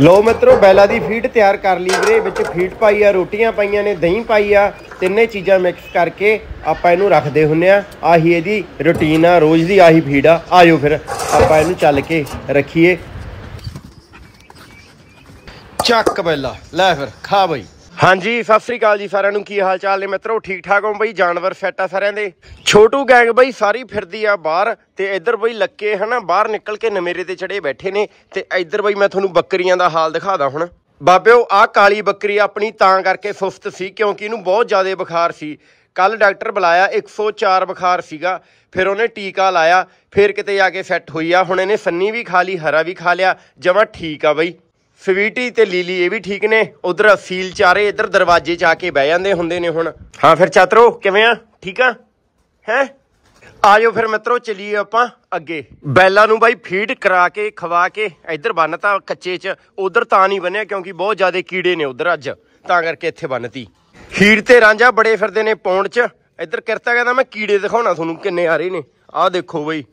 ਲੋ ਮਿੱਤਰੋ ਬੈਲਾ ਦੀ ਫੀਡ ਤਿਆਰ ਕਰ ਲਈ ਵੀਰੇ ਵਿੱਚ ਫੀਡ ਪਾਈ ਆ ਰੋਟੀਆਂ ਪਾਈਆਂ ਨੇ ਦਹੀਂ ਪਾਈ ਆ ਤਿੰਨੇ ਚੀਜ਼ਾਂ ਮਿਕਸ ਕਰਕੇ ਆਪਾਂ ਇਹਨੂੰ ਰੱਖਦੇ ਹੁੰਨੇ ਆ ਆਹੀ ਇਹਦੀ ਰੁਟੀਨ ਆ ਰੋਜ਼ ਦੀ ਆਹੀ ਫੀਡ ਆ ਆਇਓ ਫਿਰ ਆਪਾਂ ਇਹਨੂੰ ਚੱਲ ਕੇ ਰੱਖੀਏ ਚੱਕ ਬੈਲਾ ਲੈ ਫਿਰ ਖਾ ਬਈ ਹਾਂਜੀ ਸਤਿ ਸ੍ਰੀ ਅਕਾਲ ਜੀ ਸਾਰਿਆਂ ਨੂੰ ਕੀ ਹਾਲ ਚਾਲ ਨੇ ਮਿੱਤਰੋ ਠੀਕ ਠਾਕ ਹੋ ਬਈ ਜਾਨਵਰ ਫਿੱਟ ਆ ਸਾਰਿਆਂ ਦੇ ਛੋਟੂ ਗੈਂਗ ਬਈ ਸਾਰੀ ਫਿਰਦੀ ਆ ਬਾਹਰ ਤੇ ਇੱਧਰ ਬਈ ਲੱਕੇ ਹਨਾ ਬਾਹਰ ਨਿਕਲ ਕੇ ਨਮੇਰੇ ਤੇ ਚੜੇ ਬੈਠੇ ਨੇ ਤੇ ਇੱਧਰ ਬਈ ਮੈਂ ਤੁਹਾਨੂੰ ਬੱਕਰੀਆਂ ਦਾ ਹਾਲ ਦਿਖਾਦਾ ਹੁਣ ਬਾਬਿਓ ਆਹ ਕਾਲੀ ਬੱਕਰੀ ਆਪਣੀ ਤਾਂ ਕਰਕੇ ਸੁਸਤ ਸੀ ਕਿਉਂਕਿ ਇਹਨੂੰ ਬਹੁਤ ਜ਼ਿਆਦਾ ਬੁਖਾਰ ਸੀ ਕੱਲ ਡਾਕਟਰ ਬੁਲਾਇਆ 104 ਬੁਖਾਰ ਸੀਗਾ ਫਿਰ ਉਹਨੇ ਟੀਕਾ ਲਾਇਆ ਫਿਰ ਕਿਤੇ ਜਾ ਕੇ ਫਿੱਟ ਹੋਈ ਆ ਹੁਣ ਇਹਨੇ ਸੰਨੀ ਵੀ ਖਾ ਲਈ ਹਰਾ ਵੀ ਖਾ ਲਿਆ ਜਮਾ ਠੀਕ ਆ ਬਈ ਸਵੀਟੀ ਤੇ ਲੀਲੀ ਇਹ ਵੀ ਠੀਕ ਨੇ ਉਧਰ ਫੀਲ ਚਾਰੇ ਇਧਰ ਦਰਵਾਜ਼ੇ 'ਚ ਆ ਕੇ ਬਹਿ ਜਾਂਦੇ ਹੁੰਦੇ ਨੇ ਹੁਣ ਹਾਂ ਫਿਰ ਚਾਤਰੋ ਕਿਵੇਂ ਆ ਠੀਕ ਆ ਹੈ ਆਜੋ ਫਿਰ ਮਿੱਤਰੋ ਚਲੀਏ ਆਪਾਂ ਅੱਗੇ ਬੈਲਾ ਨੂੰ ਬਾਈ ਫੀਡ ਕਰਾ ਕੇ ਖਵਾ ਕੇ ਇਧਰ ਬੰਨਤਾ ਕੱਚੇ 'ਚ ਉਧਰ ਤਾਂ ਨਹੀਂ ਬੰਨਿਆ ਕਿਉਂਕਿ ਬਹੁਤ ਜ਼ਿਆਦਾ ਕੀੜੇ ਨੇ ਉਧਰ ਅੱਜ ਤਾਂ ਕਰਕੇ ਇੱਥੇ ਬੰਨਤੀ ਖੀਰ ਤੇ ਰਾਂਝਾ ਬੜੇ ਫਿਰਦੇ ਨੇ ਪੌਂਡ 'ਚ ਇੱਧਰ ਕਿਰਤਾ ਕਹਿੰਦਾ ਮੈਂ ਕੀੜੇ ਦਿਖਾਉਣਾ ਤੁਹਾਨੂੰ ਕਿੰਨੇ ਆ ਰਹੇ ਨੇ ਆਹ ਦੇਖੋ ਬਈ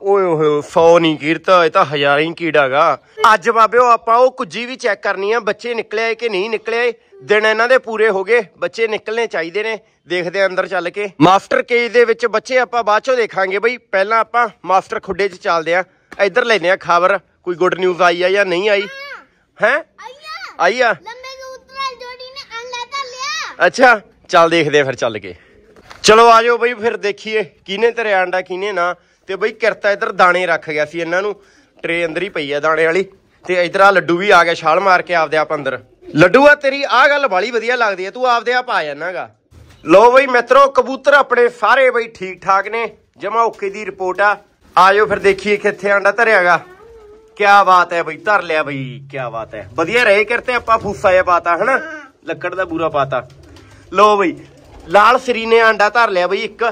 ਓਏ ਓਏ 100 ਨਹੀਂ ਕੀਰਤਾ ਇਹ ਤਾਂ ਹਜ਼ਾਰਾਂ ਹੀ ਕੀੜਾਗਾ ਅੱਜ ਉਹ ਆਪਾਂ ਉਹ ਕੁੱਜੀ ਵੀ ਚੈੱਕ ਕਰਨੀ ਆ ਬੱਚੇ ਨਿਕਲੇ ਕਿ ਨਹੀਂ ਨਿਕਲੇ ਦਿਨ ਇਹਨਾਂ ਦੇ ਪੂਰੇ ਹੋ ਗਏ ਬੱਚੇ ਨਿਕਲਨੇ ਚਾਹੀਦੇ ਨੇ ਦੇਖਦੇ ਅੰਦਰ ਚੱਲ ਕੇ ਮਾਸਟਰ ਕੇਜ ਦੇ ਵਿੱਚ ਬੱਚੇ ਆਪਾਂ ਬਾਅਦ ਚੋਂ ਦੇਖਾਂਗੇ ਬਈ ਪਹਿਲਾਂ ਆਪਾਂ ਮਾਸਟਰ ਖੁੱਡੇ 'ਚ ਚੱਲਦੇ ਆ ਇੱਧਰ ਲੈਨੇ ਆ ਖਬਰ ਕੋਈ ਗੁੱਡ ਨਿਊਜ਼ ਆਈ ਆ ਜਾਂ ਨਹੀਂ ਆਈ ਹੈ ਆਈ ਆ ਅੱਛਾ ਚੱਲ ਦੇਖਦੇ ਫਿਰ ਚੱਲ ਕੇ ਚਲੋ ਆਜੋ ਬਈ ਫਿਰ ਦੇਖੀਏ ਕਿਹਨੇ ਤੇਰੇ ਆਂਡਾ ਕਿਹਨੇ ਨਾ ਤੇ ਬਈ ਕਿਰਤਾ ਇਧਰ ਦਾਣੇ ਰੱਖ ਗਿਆ ਸੀ ਇਹਨਾਂ ਨੂੰ ਟਰੇ ਅੰਦਰ ਹੀ ਪਈ ਆ ਦਾਣੇ ਵਾਲੀ ਤੇ ਇਧਰ ਆ ਲੱਡੂ ਵੀ ਆ ਗਿਆ ਛਾਲ ਮਾਰ ਕੇ ਆਪਦੇ ਆਪ ਅੰਦਰ ਲੱਡੂ ਆ ਤੇਰੀ ਆ ਗੱਲ ਬਾਲੀ ਵਧੀਆ ਲੱਗਦੀ ਆ ਤੂੰ ਆਪਦੇ ਆਪ ਆ ਜਾਣਾਗਾ ਲੋ ਬਈ ਮਿੱਤਰੋ ਕਬੂਤਰ ਆਪਣੇ ਸਾਰੇ ਬਈ ਠੀਕ ਠਾਕ ਨੇ ਜਮਾ ਓਕੇ ਦੀ ਰਿਪੋਰਟ ਆ ਆਜੋ ਫਿਰ ਦੇਖੀਏ ਕਿੱਥੇ ਆਂਡਾ ਧਰਿਆਗਾ ਕੀ ਬਾਤ ਹੈ ਬਈ ਧਰ ਲਿਆ ਬਈ ਕੀ ਬਾਤ ਹੈ ਵਧੀਆ ਰਹੇ ਕਰਤੇ ਆਪਾਂ ਫੂਸਾ ਜਿਹਾ ਪਾਤਾ ਹਨਾ ਲੱਕੜ ਦਾ ਬੂਰਾ ਪਾਤਾ ਲੋ ਬਈ ਲਾਲ ਸਰੀ ਨੇ ਆਂਡਾ ਧਰ ਲਿਆ ਬਈ ਇੱਕ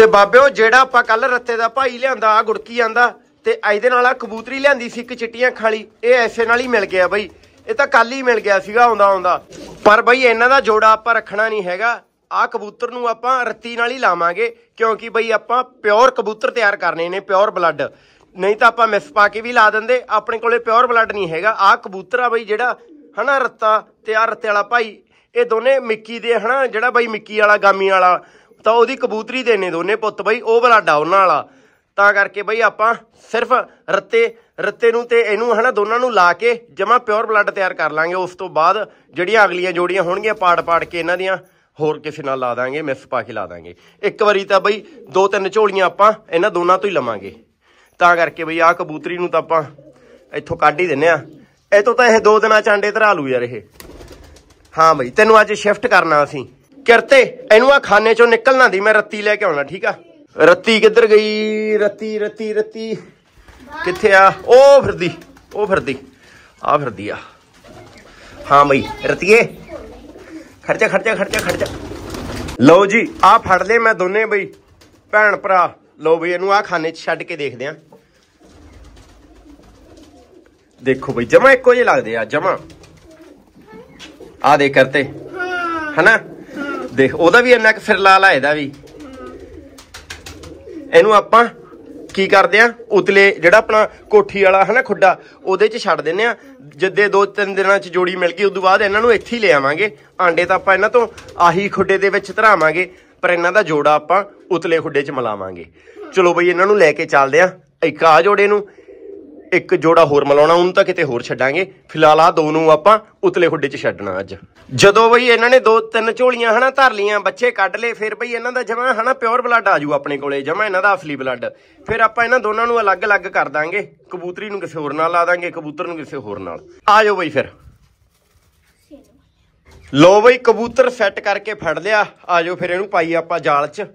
ਤੇ ਬਾਬਿਓ ਜਿਹੜਾ ਆਪਾਂ ਕੱਲ ਰੱਤੇ ਦਾ ਭਾਈ ਲਿਆਂਦਾ ਆ ਗੁੜਕੀ ਆਂਦਾ ਤੇ ਇਹਦੇ ਨਾਲ ਆ ਕਬੂਤਰੀ ਲਿਆਂਦੀ ਸੀ ਇੱਕ ਚਿੱਟੀਆਂ ਖਾਲੀ ਇਹ ਐਸੇ ਨਾਲ ਹੀ ਮਿਲ ਗਿਆ ਬਈ ਇਹ ਤਾਂ ਕੱਲ ਹੀ ਮਿਲ ਗਿਆ ਸੀਗਾ ਆਉਂਦਾ ਆਉਂਦਾ ਪਰ ਬਈ ਇਹਨਾਂ ਦਾ ਜੋੜਾ ਆਪਾਂ ਰੱਖਣਾ ਨਹੀਂ ਹੈਗਾ ਆ ਕਬੂਤਰ ਨੂੰ ਆਪਾਂ ਰੱਤੀ ਨਾਲ ਹੀ ਲਾਵਾਂਗੇ ਕਿਉਂਕਿ ਬਈ ਆਪਾਂ ਪਿਓਰ ਕਬੂਤਰ ਤਿਆਰ ਕਰਨੇ ਨੇ ਪਿਓਰ ਬਲੱਡ ਨਹੀਂ ਤਾਂ ਆਪਾਂ ਮਿਸ ਪਾ ਕੇ ਵੀ ਲਾ ਦਿੰਦੇ ਆਪਣੇ ਕੋਲੇ ਪਿਓਰ ਬਲੱਡ ਨਹੀਂ ਹੈਗਾ ਆ ਕਬੂਤਰ ਆ ਬਈ ਜਿਹੜਾ ਹਨਾ ਰੱਤਾ ਤੇ ਆ ਰੱਤੇ ਵਾਲਾ ਭਾਈ ਇਹ ਦੋਨੇ ਮਿੱਕੀ ਦੇ ਹਨਾ ਜਿਹੜਾ ਬਈ ਮਿੱਕੀ ਵਾਲਾ ਗਾਮੀ ਵਾਲਾ ਤਾਂ ਉਹਦੀ ਕਬੂਤਰੀ ਦੇ ਨੇ ਦੋਨੇ ਪੁੱਤ ਬਈ ਉਹ ਬਲਾਡਾ ਉਹਨਾਂ ਵਾਲਾ ਤਾਂ ਕਰਕੇ ਬਈ ਆਪਾਂ ਸਿਰਫ ਰੱਤੇ ਰੱਤੇ ਨੂੰ ਤੇ ਇਹਨੂੰ ਹਨਾ ਦੋਨਾਂ ਨੂੰ ਲਾ ਕੇ ਜਮਾ ਪਿਓਰ ਬਲੱਡ ਤਿਆਰ ਕਰ ਲਾਂਗੇ ਉਸ ਤੋਂ ਬਾਅਦ ਜਿਹੜੀਆਂ ਅਗਲੀਆਂ ਜੋੜੀਆਂ ਹੋਣਗੀਆਂ ਪਾੜ-ਪਾੜ ਕੇ ਇਹਨਾਂ ਦੀਆਂ ਹੋਰ ਕਿਸੇ ਨਾਲ ਲਾ ਦਾਂਗੇ ਮਿਸ ਪਾ ਕੇ ਲਾ ਦਾਂਗੇ ਇੱਕ ਵਾਰੀ ਤਾਂ ਬਈ ਦੋ ਤਿੰਨ ਝੋਲੀਆਂ ਆਪਾਂ ਇਹਨਾਂ ਦੋਨਾਂ ਤੋਂ ਹੀ ਲਵਾਂਗੇ ਤਾਂ ਕਰਕੇ ਬਈ ਆਹ ਕਬੂਤਰੀ ਨੂੰ ਤਾਂ ਆਪਾਂ ਇੱਥੋਂ ਕੱਢ ਹੀ ਦਿੰਨੇ ਆ ਇਹ ਤੋਂ ਤਾਂ ਇਹ ਦੋ ਦਿਨਾਂ ਚ ਅੰਡੇ ਧਰਾ ਲੂ ਯਾਰ ਇਹ ਹਾਂ ਬਈ ਤੈਨੂੰ ਅੱਜ ਸ਼ਿਫਟ ਕਰਨਾ ਅਸੀਂ ਕਿਰਤੇ ਇਹਨੂੰ ਆ ਖਾਨੇ ਚੋਂ ਨਿਕਲਣਾ ਦੀ ਮੈਂ ਰੱਤੀ ਲੈ ਕੇ ਆਉਣਾ ਠੀਕ ਆ ਰੱਤੀ ਕਿੱਧਰ ਗਈ ਰੱਤੀ ਰੱਤੀ ਰੱਤੀ ਕਿੱਥੇ ਆ ਉਹ ਫਿਰਦੀ ਉਹ ਫਿਰਦੀ ਆ ਫਿਰਦੀ ਆ ਹਾਂ ਬਈ ਰਤੀਏ ਖਰਚਾ ਖਰਚਾ ਖਰਚਾ ਖਰਚਾ ਲਓ ਜੀ ਆ ਫੜ ਲੈ ਮੈਂ ਦੋਨੇ ਬਈ ਭੈਣ ਭਰਾ ਲਓ ਬਈ ਇਹਨੂੰ ਆ ਖਾਨੇ 'ਚ ਛੱਡ ਕੇ ਦੇਖਦੇ ਆ ਦੇਖੋ ਬਈ ਜਮਾ ਇੱਕੋ ਜਿਹੇ ਲੱਗਦੇ ਆ ਜਮਾ ਆ ਦੇ ਕਰਤੇ ਹਨਾ ਦੇਖ ਉਹਦਾ ਵੀ ਇੰਨਾ ਕਿ ਫਿਰਲਾ ਲਾ ਇਹਦਾ ਵੀ ਇਹਨੂੰ ਆਪਾਂ ਕੀ ਕਰਦੇ ਆ ਉਤਲੇ ਜਿਹੜਾ ਆਪਣਾ ਕੋਠੀ ਵਾਲਾ ਹੈ ਨਾ ਖੁੱਡਾ ਉਹਦੇ 'ਚ ਛੱਡ ਦਿੰਨੇ ਆ ਜਿੱਦੇ ਦੋ ਤਿੰਨ ਦਿਨਾਂ 'ਚ ਜੋੜੀ ਮਿਲ ਗਈ ਉਦੋਂ ਬਾਅਦ ਇਹਨਾਂ ਨੂੰ ਇੱਥੇ ਹੀ ਲੈ ਆਵਾਂਗੇ ਆਂਡੇ ਤਾਂ ਆਪਾਂ ਇਹਨਾਂ ਤੋਂ ਆਹੀ ਖੁੱਡੇ ਦੇ ਵਿੱਚ ਧਰਾਵਾਂਗੇ ਪਰ ਇਹਨਾਂ ਦਾ ਜੋੜਾ ਆਪਾਂ ਉਤਲੇ ਖੁੱਡੇ 'ਚ ਮਲਾਵਾਂਗੇ ਚਲੋ ਬਈ ਇਹਨਾਂ ਨੂੰ ਲੈ ਕੇ ਚੱਲਦੇ ਆ ਇੱਕ ਆ ਜੋੜੇ ਨੂੰ ਇੱਕ ਜੋੜਾ ਹੋਰ ਮਲਾਉਣਾ ਉਹਨੂੰ ਤਾਂ ਕਿਤੇ ਹੋਰ ਛੱਡਾਂਗੇ ਫਿਲਹਾਲ ਆ ਦੋ ਨੂੰ ਆਪਾਂ ਉਤਲੇ ਹੁੱਡੇ 'ਚ ਛੱਡਣਾ ਅੱਜ ਜਦੋਂ ਬਈ ਇਹਨਾਂ ਨੇ ਦੋ ਤਿੰਨ ਝੋਲੀਆਂ ਹਨਾ ਧਰ ਲੀਆਂ ਬੱਚੇ ਕੱਢ ਲਏ ਫਿਰ ਬਈ ਇਹਨਾਂ ਦਾ ਜਮਾ ਹਨਾ ਪਿਓਰ ਬਲੱਡ ਆ ਜੂ ਆਪਣੇ ਕੋਲੇ ਜਮਾ ਇਹਨਾਂ ਦਾ ਅਸਲੀ ਬਲੱਡ ਫਿਰ ਆਪਾਂ ਇਹਨਾਂ ਦੋਨਾਂ ਨੂੰ ਅਲੱਗ-ਅਲੱਗ ਕਰ ਦਾਂਗੇ ਕਬੂਤਰੀ ਨੂੰ ਕਿਸੇ ਹੋਰ ਨਾਲ ਲਾ ਦਾਂਗੇ ਕਬੂਤਰ ਨੂੰ ਕਿਸੇ ਹੋਰ ਨਾਲ ਆ ਜਾਓ ਬਈ ਫਿਰ ਲੋ ਬਈ ਕਬੂਤਰ ਸੈੱਟ ਕਰਕੇ ਫੜ ਲਿਆ ਆ ਜਾਓ ਫਿਰ ਇਹਨੂੰ ਪਾਈ ਆਪਾਂ ਜਾਲ 'ਚ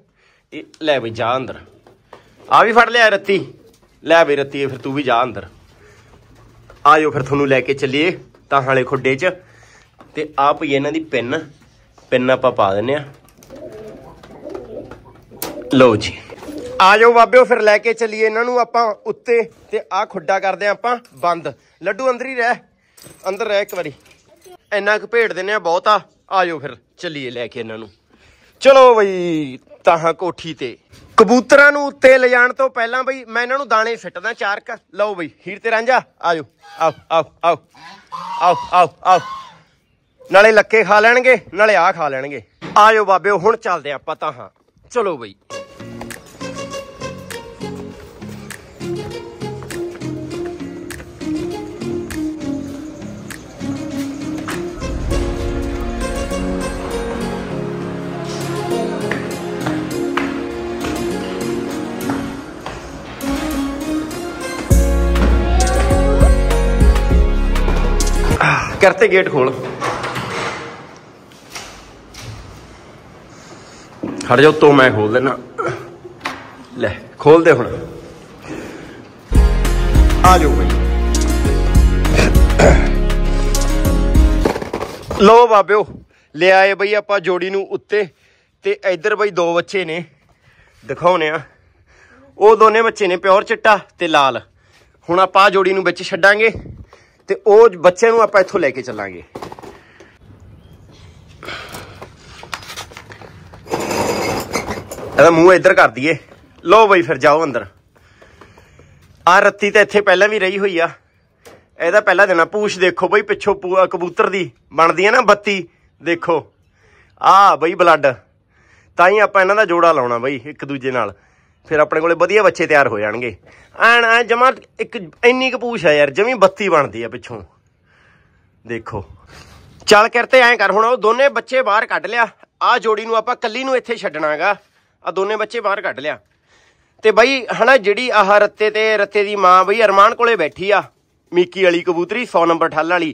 ਲੈ ਬਈ ਜਾ ਅੰਦਰ ਆ ਵੀ ਫੜ ਲਿਆ ਰੱਤੀ ਲੈ ਵੀ ਰਤੀ ਫਿਰ ਤੂੰ ਵੀ ਜਾ ਅੰਦਰ ਆਇਓ ਫਿਰ ਤੁਹਾਨੂੰ ਲੈ ਕੇ ਚੱਲੀਏ ਤਾਂ ਹਾਲੇ ਖੁੱਡੇ 'ਚ ਤੇ ਆ ਪਈ ਇਹਨਾਂ ਦੀ ਪਿੰਨ ਪਿੰਨ ਆਪਾਂ ਪਾ ਦਿੰਨੇ ਆ ਲਓ ਜੀ ਆ ਜਾਓ ਬਾਬਿਓ ਫਿਰ ਲੈ ਕੇ ਚੱਲੀਏ ਇਹਨਾਂ ਨੂੰ ਆਪਾਂ ਉੱਤੇ ਤੇ ਆ ਖੁੱਡਾ ਕਰਦੇ ਆ ਆਪਾਂ ਬੰਦ ਲੱਡੂ ਅੰਦਰ ਹੀ ਰਹਿ ਅੰਦਰ ਰਹਿ ਇੱਕ ਵਾਰੀ ਇੰਨਾ ਕੁ ਭੇੜ ਦਿੰਨੇ ਆ ਬਹੁਤਾ ਆ ਜਾਓ ਫਿਰ ਚੱਲੀਏ ਲੈ ਕੇ ਇਹਨਾਂ ਨੂੰ ਚਲੋ ਬਈ ਤਾਂ ਕੋਠੀ ਤੇ ਕਬੂਤਰਾਂ ਨੂੰ ਉੱਤੇ ਲਿਜਾਣ ਤੋਂ ਪਹਿਲਾਂ ਬਈ ਮੈਂ ਇਹਨਾਂ ਨੂੰ ਦਾਣੇ ਸਿੱਟਦਾ ਚਾਰ ਕ ਲਓ ਬਈ ਹੀਰ ਤੇ ਰਾਂਝਾ ਆਜੋ ਆਓ ਆਓ ਆਓ ਆਓ ਆਓ ਆਓ ਨਾਲੇ ਲੱਕੇ ਖਾ ਲੈਣਗੇ ਨਾਲੇ ਆ ਖਾ ਲੈਣਗੇ ਆਜੋ ਬਾਬਿਓ ਹੁਣ ਚੱਲਦੇ ਆਪਾਂ ਤਾਂ ਹਾਂ ਚਲੋ ਬਈ ਕਰਤੇ ਗੇਟ ਖੋਲ ਹਟ ਜਾ ਤੋ ਮੈਂ ਖੋਲ ਦੇਣਾ ਲੈ ਖੋਲ ਦੇ ਹੁਣ ਆ ਜਾਓ ਬਈ ਲੋ ਬਾਬਿਓ ਲੈ ਆਏ ਬਈ ਆਪਾਂ ਜੋੜੀ ਨੂੰ ਉੱਤੇ ਤੇ ਇੱਧਰ ਬਈ ਦੋ ਬੱਚੇ ਨੇ ਦਿਖਾਉਨੇ ਆ ਉਹ ਦੋਨੇ ਬੱਚੇ ਨੇ ਪਿਓਰ ਚਿੱਟਾ ਤੇ ਲਾਲ ਹੁਣ ਆਪਾਂ ਜੋੜੀ ਨੂੰ ਵਿੱਚ ਛੱਡਾਂਗੇ ਤੇ ਉਹ ਬੱਚੇ ਨੂੰ ਆਪਾਂ ਇੱਥੋਂ ਲੈ ਕੇ ਚੱਲਾਂਗੇ ਇਹਦਾ ਮੂੰਹ ਇੱਧਰ ਕਰ ਦਈਏ ਲੋ ਬਈ ਫਿਰ ਜਾਓ ਅੰਦਰ ਆ ਰੱਤੀ ਤਾਂ ਇੱਥੇ ਪਹਿਲਾਂ ਵੀ ਰਹੀ ਹੋਈ ਆ ਇਹਦਾ ਪਹਿਲਾ ਦਿਨ ਆ ਪੂਛ ਦੇਖੋ ਬਈ ਪਿੱਛੋਂ ਕਬੂਤਰ ਦੀ ਬਣਦੀ ਆ ਨਾ ਬੱਤੀ ਦੇਖੋ ਆ ਬਈ ਬਲੱਡ ਤਾਂ ਹੀ ਆਪਾਂ ਇਹਨਾਂ ਦਾ ਜੋੜਾ ਲਾਉਣਾ ਬਈ ਇੱਕ ਦੂਜੇ ਨਾਲ ਫਿਰ ਆਪਣੇ ਕੋਲੇ ਵਧੀਆ ਬੱਚੇ ਤਿਆਰ ਹੋ ਜਾਣਗੇ ਐਨ ਐ ਜਮਾ ਇੱਕ ਇੰਨੀ ਕੁ ਪੂਛ ਆ ਯਾਰ ਜਮੀ ਬੱਤੀ ਬਣਦੀ ਆ ਪਿੱਛੋਂ ਦੇਖੋ ਚੱਲ ਕਰਤੇ ਐਂ ਕਰ ਹੁਣ ਉਹ ਦੋਨੇ ਬੱਚੇ ਬਾਹਰ ਕੱਢ ਲਿਆ ਆ ਜੋੜੀ ਨੂੰ ਆਪਾਂ ਕੱਲੀ ਨੂੰ ਇੱਥੇ ਛੱਡਣਾਗਾ ਆ ਦੋਨੇ ਬੱਚੇ ਬਾਹਰ ਕੱਢ ਲਿਆ ਤੇ ਬਾਈ ਹਨਾ ਜਿਹੜੀ ਆਹ ਰੱਤੇ ਤੇ ਰੱਤੇ ਦੀ ਮਾਂ ਬਈ ਅਰਮਾਨ ਕੋਲੇ ਬੈਠੀ ਆ ਮੀਕੀ ਵਾਲੀ ਕਬੂਤਰੀ 100 ਨੰਬਰ ਠੱਲ ਵਾਲੀ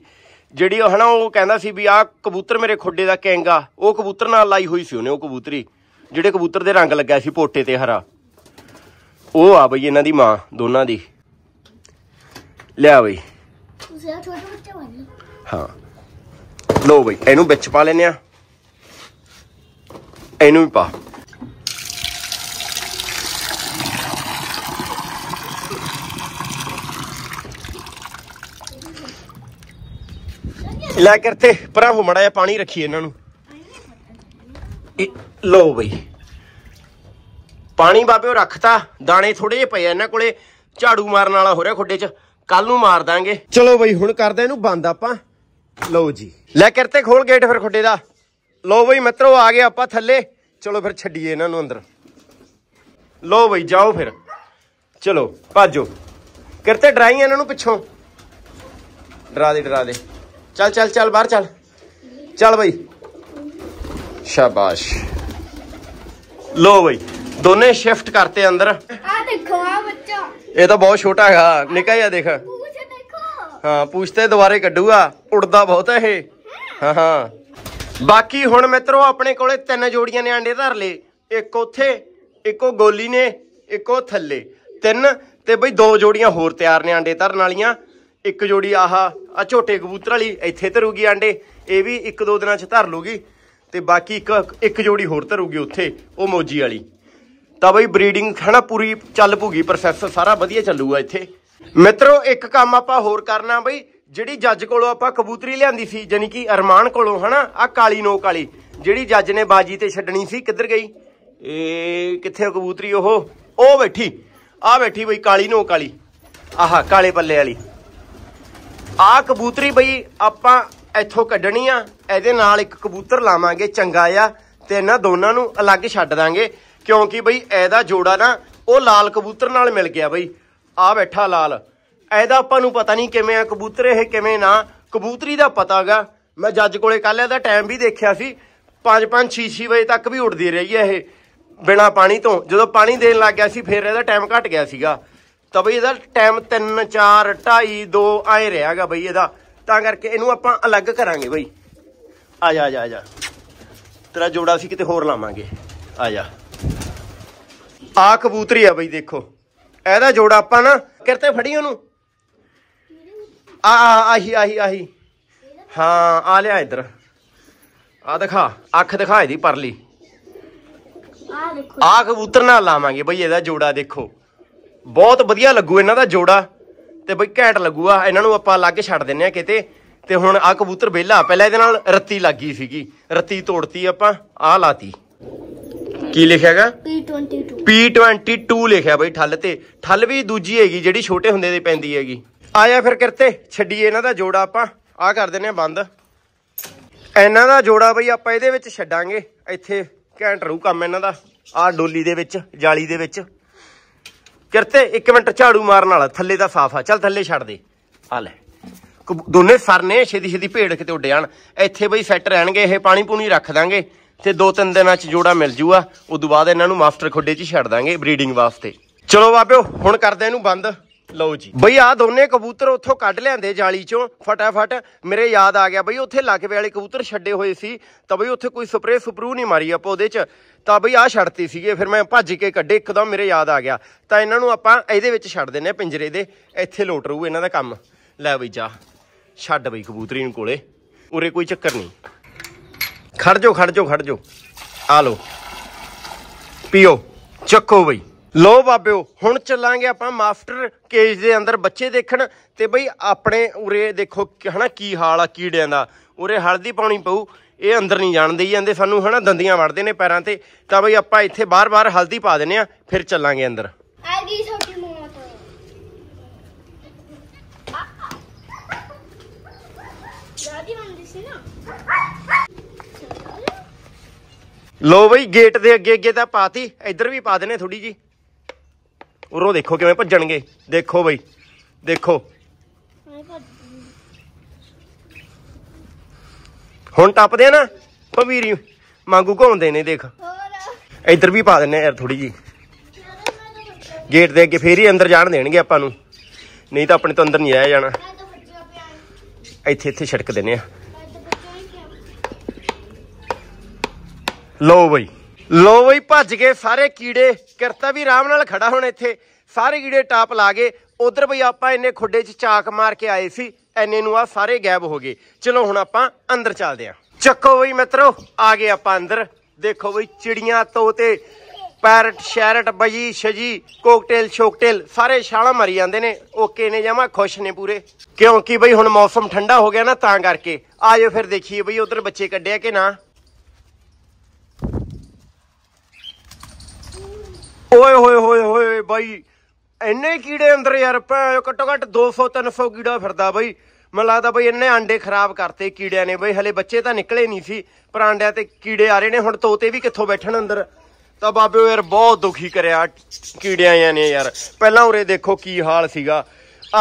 ਜਿਹੜੀ ਉਹ ਹਨਾ ਉਹ ਕਹਿੰਦਾ ਸੀ ਵੀ ਆ ਕਬੂਤਰ ਮੇਰੇ ਖੁੱਡੇ ਦਾ ਕੈਂਗਾ ਉਹ ਕਬੂਤਰ ਨਾਲ ਲਾਈ ਹੋਈ ਸੀ ਉਹਨੇ ਉਹ ਕਬੂਤਰੀ ਜਿਹੜੇ ਕਬੂਤਰ ਦੇ ਰੰਗ ਲੱਗਿਆ ਸੀ ਪੋਟੇ ਤੇ ਹਰਾ ਉਹ ਆ ਬਈ ਇਹਨਾਂ ਦੀ ਮਾਂ ਦੋਨਾਂ ਦੀ ਲਿਆ ਬਈ ਹਾਂ ਲੋ ਬਈ ਇਹਨੂੰ ਵਿੱਚ ਪਾ ਲੈਨੇ ਆ ਇਹਨੂੰ ਵੀ ਪਾ ਲੈ ਕਰਤੇ ਪਰਾਂ ਹੁ ਜਾਂ ਪਾਣੀ ਰੱਖੀ ਇਹਨਾਂ ਨੂੰ ਲੋ ਬਈ ਪਾਣੀ ਬਾਬੇ ਰੱਖਤਾ ਦਾਣੇ ਥੋੜੇ ਜਿਹੇ ਪਏ ਆ ਇਹਨਾਂ ਕੋਲੇ ਝਾੜੂ ਮਾਰਨ ਵਾਲਾ ਹੋ ਰਿਹਾ ਖੁੱਡੇ 'ਚ ਕੱਲ ਨੂੰ ਮਾਰ ਦਾਂਗੇ ਚਲੋ ਬਈ ਹੁਣ ਕਰਦੇ ਇਹਨੂੰ ਬੰਦ ਆਪਾਂ ਲਓ ਜੀ ਲੈ ਕਰਤੇ ਖੋਲ ਗੇਟ ਫਿਰ ਖੁੱਡੇ ਦਾ ਲਓ ਬਈ ਮਿੱਤਰੋ ਆ ਗਏ ਆਪਾਂ ਥੱਲੇ ਚਲੋ ਫਿਰ ਛੱਡੀਏ ਇਹਨਾਂ ਨੂੰ ਅੰਦਰ ਲਓ ਬਈ ਜਾਓ ਫਿਰ ਚਲੋ ਭਾਜੋ ਕਰਤੇ ਡਰਾਈ ਇਹਨਾਂ ਨੂੰ ਪਿੱਛੋਂ ਡਰਾ ਦੇ ਡਰਾ ਦੇ ਚੱਲ ਚੱਲ ਚੱਲ ਬਾਹਰ ਚੱਲ ਚੱਲ ਬਈ ਸ਼ਾਬਾਸ਼ ਲੋ ਬਈ ਦੋਨੇ ਸ਼ਿਫਟ ਕਰਤੇ ਅੰਦਰ ਆ ਦੇਖੋ ਆ ਬੱਚਾ ਇਹ ਤਾਂ ਬਹੁਤ ਛੋਟਾ ਹੈਗਾ ਹੀ ਆ ਦੇਖ ਪੂਛ ਦੇਖੋ ਹਾਂ ਪੂਛ ਤੇ ਦੁਬਾਰੇ ਕੱਢੂਗਾ ਉੜਦਾ ਬਹੁਤ ਹੈ ਇਹ ਹਾਂ ਹਾਂ ਬਾਕੀ ਹੁਣ ਮਿੱਤਰੋ ਆਪਣੇ ਕੋਲੇ ਤਿੰਨ ਜੋੜੀਆਂ ਨੇ ਆਂਡੇ ਧਰ ਲਏ ਇੱਕ ਉੱਥੇ ਇੱਕੋ ਗੋਲੀ ਨੇ ਇੱਕੋ ਥੱਲੇ ਤਿੰਨ ਤੇ ਬਈ ਦੋ ਜੋੜੀਆਂ ਹੋਰ ਤਿਆਰ ਨੇ ਆਂਡੇ ਧਰਨ ਵਾਲੀਆਂ ਇੱਕ ਜੋੜੀ ਆਹ ਆ ਛੋਟੇ ਕਬੂਤਰ ਵਾਲੀ ਇੱਥੇ ਧਰੂਗੀ ਆਂਡੇ ਇਹ ਵੀ ਇੱਕ ਦੋ ਦਿਨਾਂ ਚ ਧਰ ਲੂਗੀ ਤੇ ਬਾਕੀ ਇੱਕ ਇੱਕ ਜੋੜੀ ਹੋਰ ਧਰੂਗੀ ਉੱਥੇ ਉਹ ਮੋਜੀ ਵਾਲੀ ਤਾਂ ਬਈ ਬਰੀਡਿੰਗ ਹਨਾ ਪੂਰੀ ਚੱਲ ਪੂਗੀ ਪ੍ਰੋਸੈਸ ਸਾਰਾ ਵਧੀਆ ਚੱਲੂਗਾ ਇੱਥੇ ਮਿੱਤਰੋ ਇੱਕ ਕੰਮ ਆਪਾਂ ਹੋਰ ਕਰਨਾ ਬਈ ਜਿਹੜੀ ਜੱਜ ਕੋਲੋਂ ਆਪਾਂ ਕਬੂਤਰੀ ਲਿਆਂਦੀ ਸੀ ਜਾਨੀ ਕਿ ਅਰਮਾਨ ਕੋਲੋਂ ਹਨਾ ਆ ਕਾਲੀ ਨੋਕ ਵਾਲੀ ਜਿਹੜੀ ਜੱਜ ਨੇ ਬਾਜੀ ਤੇ ਛੱਡਣੀ ਸੀ ਕਿੱਧਰ ਗਈ ਇਹ ਕਿੱਥੇ ਕਬੂਤਰੀ ਉਹ ਉਹ ਬੈਠੀ ਆ ਬੈਠੀ ਬਈ ਕਾਲੀ ਨੋਕ ਵਾਲੀ ਆਹਾ ਕਾਲੇ ਪੱਲੇ ਵਾਲੀ ਆ ਕਬੂਤਰੀ ਬਈ ਆਪਾਂ ਇੱਥੋਂ ਕੱਢਣੀ ਆ ਇਹਦੇ ਨਾਲ ਇੱਕ ਕਬੂਤਰ ਲਾਵਾਂਗੇ ਚੰਗਾ ਆ ਤੇ ਇਹਨਾਂ ਦੋਨਾਂ ਨੂੰ ਅਲੱਗ ਛੱਡ ਦਾਂਗੇ ਕਿਉਂਕਿ ਬਈ ਐਦਾ ਜੋੜਾ ਨਾ ਉਹ ਲਾਲ ਕਬੂਤਰ ਨਾਲ ਮਿਲ ਗਿਆ ਬਈ ਆ ਬੈਠਾ ਲਾਲ ਐਦਾ ਆਪਾਂ ਨੂੰ ਪਤਾ ਨਹੀਂ ਕਿਵੇਂ ਆ ਕਬੂਤਰ ਇਹ ਕਿਵੇਂ ਨਾ ਕਬੂਤਰੀ ਦਾ ਪਤਾਗਾ ਮੈਂ ਜੱਜ ਕੋਲੇ ਕੱਲ ਇਹਦਾ ਟਾਈਮ ਵੀ ਦੇਖਿਆ ਸੀ 5-5 6-6 ਵਜੇ ਤੱਕ ਵੀ ਉੱਡਦੀ ਰਹੀ ਹੈ ਇਹ ਬਿਨਾ ਪਾਣੀ ਤੋਂ ਜਦੋਂ ਪਾਣੀ ਦੇਣ ਲੱਗ ਗਿਆ ਸੀ ਫਿਰ ਇਹਦਾ ਟਾਈਮ ਘਟ ਗਿਆ ਸੀਗਾ ਤਾਂ ਬਈ ਇਹਦਾ ਟਾਈਮ 3 4 2 ਆਏ ਰਿਹਾਗਾ ਬਈ ਇਹਦਾ ਤਾਂ ਕਰਕੇ ਇਹਨੂੰ ਆਪਾਂ ਅਲੱਗ ਕਰਾਂਗੇ ਬਈ ਆ ਜਾ ਆ ਜਾ ਤੇਰਾ ਜੋੜਾ ਸੀ ਕਿਤੇ ਹੋਰ ਲਾਵਾਂਗੇ ਆ ਜਾ ਆ ਕਬੂਤਰੀ ਆ ਬਈ ਦੇਖੋ ਇਹਦਾ ਜੋੜਾ ਆਪਾਂ ਨਾ ਕਿਰਤੇ ਫੜੀ ਉਹਨੂੰ ਆ ਆ ਆਹੀ ਆਹੀ ਆਹੀ ਹਾਂ ਆ ਲਿਆ ਇਧਰ ਆ ਦਿਖਾ ਅੱਖ ਦਿਖਾ ਇਹਦੀ ਪਰਲੀ ਆ ਦੇਖੋ ਆ ਕਬੂਤਰ ਨਾਲ ਲਾਵਾਂਗੇ ਬਈ ਇਹਦਾ ਜੋੜਾ ਦੇਖੋ ਬਹੁਤ ਵਧੀਆ ਲੱਗੂ ਇਹਨਾਂ ਦਾ ਜੋੜਾ ਤੇ ਬਈ ਘੈਂਟ ਲੱਗੂਗਾ ਇਹਨਾਂ ਨੂੰ ਆਪਾਂ ਅਲੱਗ ਛੱਡ ਦਿੰਨੇ ਆ ਕਿਤੇ ਤੇ ਹੁਣ ਆ ਕਬੂਤਰ ਵਿਹਲਾ ਪਹਿਲਾਂ ਇਹਦੇ ਨਾਲ ਰੱਤੀ ਲੱਗੀ ਸੀਗੀ ਰੱਤੀ ਤੋੜਤੀ ਆਪਾਂ ਆ ਲਾਤੀ ਕੀ ਲਿਖਿਆਗਾ P22 P22 ਲਿਖਿਆ ਬਈ ਠੱਲ ਤੇ ਠੱਲ ਵੀ ਦੂਜੀ ਹੈਗੀ ਜਿਹੜੀ ਛੋਟੇ ਹੁੰਦੇ ਦੇ ਪੈਂਦੀ ਹੈਗੀ ਆਇਆ ਫਿਰ ਕਿਰਤੇ ਛੱਡੀਏ ਇਹਨਾਂ ਦਾ ਜੋੜਾ ਆਪਾਂ ਆ ਕਰ ਦਿੰਨੇ ਬੰਦ ਇਹਨਾਂ ਦਾ ਜੋੜਾ ਬਈ ਆਪਾਂ ਇਹਦੇ ਵਿੱਚ ਛੱਡਾਂਗੇ ਇੱਥੇ ਘੈਂਟ ਰੂ ਕੰਮ ਇਹਨਾਂ ਦਾ ਆ ਡੋਲੀ ਦੇ ਵਿੱਚ ਜਾਲੀ ਦੇ ਵਿੱਚ ਕਿਰਤੇ 1 ਮਿੰਟ ਝਾੜੂ ਮਾਰਨ ਵਾਲਾ ਥੱਲੇ ਦਾ ਸਾਫ ਆ ਚੱਲ ਥੱਲੇ ਛੱਡ ਦੇ ਆ ਲੈ ਦੋਨੇ ਸਰਨੇ ਛੇਦੀ ਛੇਦੀ ਭੇੜ ਕਿਤੇ ਉੱਡ ਜਾਣ ਇੱਥੇ ਬਈ ਸੈੱਟ ਰਹਿਣਗੇ ਇਹ ਪਾਣੀ ਪੂਣੀ ਰੱਖ ਦਾਂਗੇ ਤੇ ਦੋ ਤਿੰਨ ਦਿਨਾਂ 'ਚ ਜੋੜਾ ਮਿਲ ਜੂਗਾ ਉਦੋਂ ਬਾਅਦ ਇਹਨਾਂ ਨੂੰ ਮਾਸਟਰ ਖੁੱਡੇ 'ਚ ਛੱਡ ਦਾਂਗੇ ਬਰੀਡਿੰਗ ਵਾਸਤੇ ਚਲੋ ਬਾਬਿਓ ਹੁਣ ਕਰਦੇ ਇਹਨੂੰ ਬੰਦ ਲਓ ਜੀ ਬਈ ਆ ਦੋਨੇ ਕਬੂਤਰ ਉੱਥੋਂ ਕੱਢ ਲਿਆਂਦੇ ਜਾਲੀ ਚੋਂ ਫਟਾਫਟ ਮੇਰੇ ਯਾਦ ਆ ਗਿਆ ਬਈ ਉੱਥੇ ਲਾਗੇ ਵਾਲੇ ਕਬੂਤਰ ਛੱਡੇ ਹੋਏ ਸੀ ਤਾਂ ਬਈ ਉੱਥੇ ਕੋਈ ਸਪਰੇ ਸਪਰੂ ਨਹੀਂ ਮਾਰੀ ਆਪਾਂ ਉਹਦੇ 'ਚ ਤਾਂ ਬਈ ਆ ਛੱਡਤੀ ਸੀਗੇ ਫਿਰ ਮੈਂ ਭੱਜ ਕੇ ਕੱਢੇ ਇੱਕਦਮ ਮੇਰੇ ਯਾਦ ਆ ਗਿਆ ਤਾਂ ਇਹਨਾਂ ਨੂੰ ਆਪਾਂ ਇਹਦੇ ਵਿੱਚ ਛੱਡ ਦਿੰਨੇ ਆ ਪਿੰਜਰੇ ਦੇ ਇੱਥੇ ਲੋਟ ਰਹੂ ਇਹਨਾਂ ਦਾ ਕੰਮ ਲੈ ਬਈ ਜਾ ਛੱਡ ਬਈ ਕਬੂਤਰੀ ਨੂੰ ਕੋਲੇ ਉਰੇ ਕੋਈ ਚੱਕਰ ਨਹੀਂ ਖੜ ਜਾਓ ਖੜ ਜਾਓ ਖੜ ਜਾਓ ਆ ਲੋ ਪੀਓ ਚੱਕੋ ਬਈ ਲੋ ਬਾਬਿਓ ਹੁਣ ਚੱਲਾਂਗੇ ਆਪਾਂ ਮਾਸਟਰ ਕੇਜ ਦੇ ਅੰਦਰ ਬੱਚੇ ਦੇਖਣ ਤੇ ਬਈ ਆਪਣੇ ਉਰੇ ਦੇਖੋ ਹਨਾ ਕੀ ਹਾਲ ਆ ਕੀੜਿਆਂ ਦਾ ਉਰੇ ਹਲਦੀ ਪਾਉਣੀ ਪਊ ਇਹ ਅੰਦਰ ਨਹੀਂ ਜਾਣ ਦੇਈ ਜਾਂਦੇ ਸਾਨੂੰ ਹਨਾ ਦੰਦੀਆਂ ਵੜਦੇ ਨੇ ਪੈਰਾਂ ਤੇ ਤਾਂ ਬਈ ਆਪਾਂ ਇੱਥੇ ਬਾਰ-ਬਾਰ ਹਲਦੀ ਪਾ ਦਿੰਨੇ ਆ ਫਿਰ ਚੱਲਾਂਗੇ ਅੰਦਰ ਆ ਗਈ ਛੋਟੀ ਮੋਤ ਦਾਦੀ ਹੁੰਦੀ ਸੀ ਨਾ ਲੋ ਬਈ ਗੇਟ ਦੇ ਅੱਗੇ ਅੱਗੇ ਤਾਂ ਪਾਤੀ ਇੱਧਰ ਵੀ ਪਾ ਦੇਣੇ ਥੋੜੀ ਜੀ ਉਰੋਂ ਦੇਖੋ ਕਿਵੇਂ ਭੱਜਣਗੇ ਦੇਖੋ ਬਈ ਦੇਖੋ ਹੁਣ ਟੱਪਦੇ ਆ ਨਾ ਭਵੀਰੀ ਮੰਗੂ ਘੋਂਦੇ ਨੇ ਦੇਖ ਇੱਧਰ ਵੀ ਪਾ ਦਿੰਨੇ ਯਾਰ ਥੋੜੀ ਜੀ ਗੇਟ ਦੇ ਅੱਗੇ ਫੇਰ ਹੀ ਅੰਦਰ ਜਾਣ ਦੇਣਗੇ ਆਪਾਂ ਨੂੰ ਨਹੀਂ ਤਾਂ ਆਪਣੇ ਤੋਂ ਅੰਦਰ ਨਹੀਂ ਆਇਆ ਜਾਣਾ ਇੱਥੇ ਇੱਥੇ ਛਿੜਕ ਦਿੰਨੇ ਆ ਲੋ ਬਈ ਲੋ ਬਈ ਭੱਜ ਗਏ ਸਾਰੇ ਕੀੜੇ ਕਿਰਤਾ ਵੀ ਆਰਾਮ ਨਾਲ ਖੜਾ ਹੁਣ ਇੱਥੇ ਸਾਰੇ ਕੀੜੇ ਟਾਪ ਲਾ ਗਏ ਉਧਰ ਬਈ ਆਪਾਂ ਇੰਨੇ ਖੁੱਡੇ 'ਚ ਚਾਕ ਮਾਰ ਕੇ ਆਏ ਸੀ ਐਨੇ ਨੂੰ ਆ ਸਾਰੇ ਗਾਇਬ ਹੋ ਗਏ ਚਲੋ ਹੁਣ ਆਪਾਂ ਅੰਦਰ ਚੱਲਦੇ ਆ ਚੱਕੋ ਬਈ ਮਿੱਤਰੋ ਆ ਗਏ ਆਪਾਂ ਅੰਦਰ ਦੇਖੋ ਬਈ ਚਿੜੀਆਂ ਤੋਤੇ ਪੈਰਟ ਸ਼ੈਰਟ ਬਜੀ ਸ਼ਜੀ ਕੋਕਟੇਲ ਸ਼ੋਕਟੇਲ ਸਾਰੇ ਛਾਲਾ ਮਰੀ ਜਾਂਦੇ ਨੇ ਓਕੇ ਨੇ ਜਮਾ ਖੁਸ਼ ਨੇ ਪੂਰੇ ਕਿਉਂਕਿ ਬਈ ਹੁਣ ਮੌਸਮ ਠੰਡਾ ਹੋ ਗਿਆ ਨਾ ਤਾਂ ਕਰਕੇ ਆਜੋ ਫਿਰ ਦੇਖੀਏ ਬਈ ਉਧਰ ਬੱਚੇ ਕੱਢਿਆ ਕਿ ਨਾ ਓਏ ਹੋਏ ਹੋਏ ਹੋਏ ਬਾਈ ਇੰਨੇ ਕੀੜੇ ਅੰਦਰ ਯਾਰ ਭੈ ਘੱਟੋ ਘੱਟ 200 300 ਕੀੜਾ ਫਿਰਦਾ ਬਾਈ ਮੈਨੂੰ ਲੱਗਦਾ ਬਾਈ ਇੰਨੇ ਆਂਡੇ ਖਰਾਬ ਕਰਤੇ ਕੀੜਿਆਂ ਨੇ ਬਾਈ ਹਲੇ ਬੱਚੇ ਤਾਂ ਨਿਕਲੇ ਨਹੀਂ ਸੀ ਪਰ ਆਂਡਿਆਂ ਤੇ ਕੀੜੇ ਆ ਰਹੇ ਨੇ ਹੁਣ ਤੋਤੇ ਵੀ ਕਿੱਥੋਂ ਬੈਠਣ ਅੰਦਰ ਤਾਂ ਬਾਬੇ ਯਾਰ ਬਹੁਤ ਦੁਖੀ ਕਰਿਆ ਕੀੜਿਆਂ ਨੇ ਯਾਰ ਪਹਿਲਾਂ ਉਰੇ ਦੇਖੋ ਕੀ ਹਾਲ ਸੀਗਾ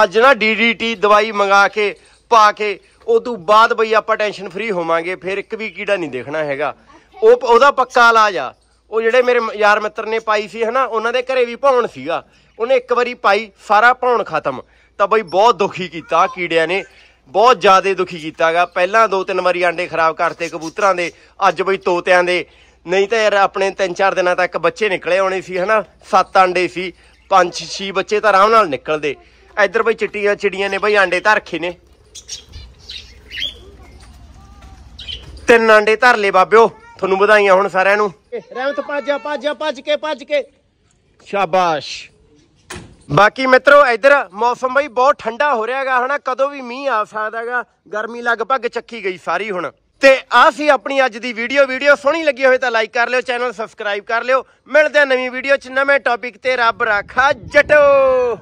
ਅੱਜ ਨਾ ਡੀਡੀਟੀ ਦਵਾਈ ਮੰਗਾ ਕੇ ਪਾ ਕੇ ਉਸ ਤੋਂ ਬਾਅਦ ਬਈ ਆਪਾਂ ਟੈਨਸ਼ਨ ਫ੍ਰੀ ਹੋਵਾਂਗੇ ਫਿਰ ਇੱਕ ਵੀ ਕੀੜਾ ਨਹੀਂ ਦੇਖਣਾ ਹੈਗਾ ਉਹ ਉਹਦਾ ਪੱਕਾ ਇਲਾਜ ਆ ਉਹ ਜਿਹੜੇ ਮੇਰੇ ਯਾਰ ਮਿੱਤਰ ਨੇ ਪਾਈ ਸੀ ਹਨਾ ਉਹਨਾਂ ਦੇ ਘਰੇ ਵੀ ਭੌਣ ਸੀਗਾ ਉਹਨੇ ਇੱਕ ਵਾਰੀ ਪਾਈ ਸਾਰਾ ਭੌਣ ਖਤਮ ਤਾਂ ਬਈ ਬਹੁਤ ਦੁਖੀ ਕੀਤਾ ਕੀੜਿਆਂ ਨੇ ਬਹੁਤ ਜ਼ਿਆਦਾ ਦੁਖੀ ਕੀਤਾਗਾ ਪਹਿਲਾਂ ਦੋ ਤਿੰਨ ਵਾਰੀ ਆਂਡੇ ਖਰਾਬ ਕਰਤੇ ਕਬੂਤਰਾਂ ਦੇ ਅੱਜ ਬਈ ਤੋਤਿਆਂ ਦੇ ਨਹੀਂ ਤਾਂ ਯਾਰ ਆਪਣੇ ਤਿੰਨ ਚਾਰ ਦਿਨਾਂ ਤੱਕ ਬੱਚੇ ਨਿਕਲੇ ਆਉਣੇ ਸੀ ਹਨਾ ਸੱਤ ਆਂਡੇ ਸੀ ਪੰਜ ਛੇ ਬੱਚੇ ਤਾਂ ਆਰਾਮ ਨਾਲ ਨਿਕਲਦੇ ਇੱਧਰ ਬਈ ਚਿੱਟੀਆਂ ਚਿੜੀਆਂ ਨੇ ਬਈ ਆਂਡੇ ਧਰ ਰੱਖੇ ਨੇ ਤਿੰਨ ਆਂਡੇ ਧਰ ਲੈ ਬਾਬਿਓ ਤੁਹਾਨੂੰ ਵਧਾਈਆਂ ਹੁਣ ਸਾਰਿਆਂ ਨੂੰ ਰਹਿਮਤ ਭੱਜ ਭੱਜ ਭੱਜ ਕੇ ਭੱਜ ਕੇ ਸ਼ਾਬਾਸ਼ ਬਾਕੀ ਮਿੱਤਰੋ ਇੱਧਰ ਮੌਸਮ ਬਈ ਬਹੁਤ ਠੰਡਾ ਹੋ ਰਿਹਾਗਾ ਹਨਾ ਕਦੋਂ ਵੀ ਮੀਂਹ ਆ ਸਕਦਾਗਾ ਗਰਮੀ ਲਗਭਗ ਚੱਕੀ ਗਈ ਸਾਰੀ ਹੁਣ ਤੇ ਆ ਸੀ ਆਪਣੀ ਅੱਜ ਦੀ ਵੀਡੀਓ ਵੀਡੀਓ ਸੋਹਣੀ ਲੱਗੀ ਹੋਵੇ ਤਾਂ ਲਾਈਕ ਕਰ ਲਿਓ ਚੈਨਲ ਸਬਸਕ੍ਰਾਈਬ ਕਰ ਲਿਓ ਮਿਲਦੇ ਆ ਨਵੀਂ ਵੀਡੀਓ 'ਚ ਨਵੇਂ ਟੌਪਿਕ ਤੇ ਰੱਬ ਰਾਖਾ ਜਟੋ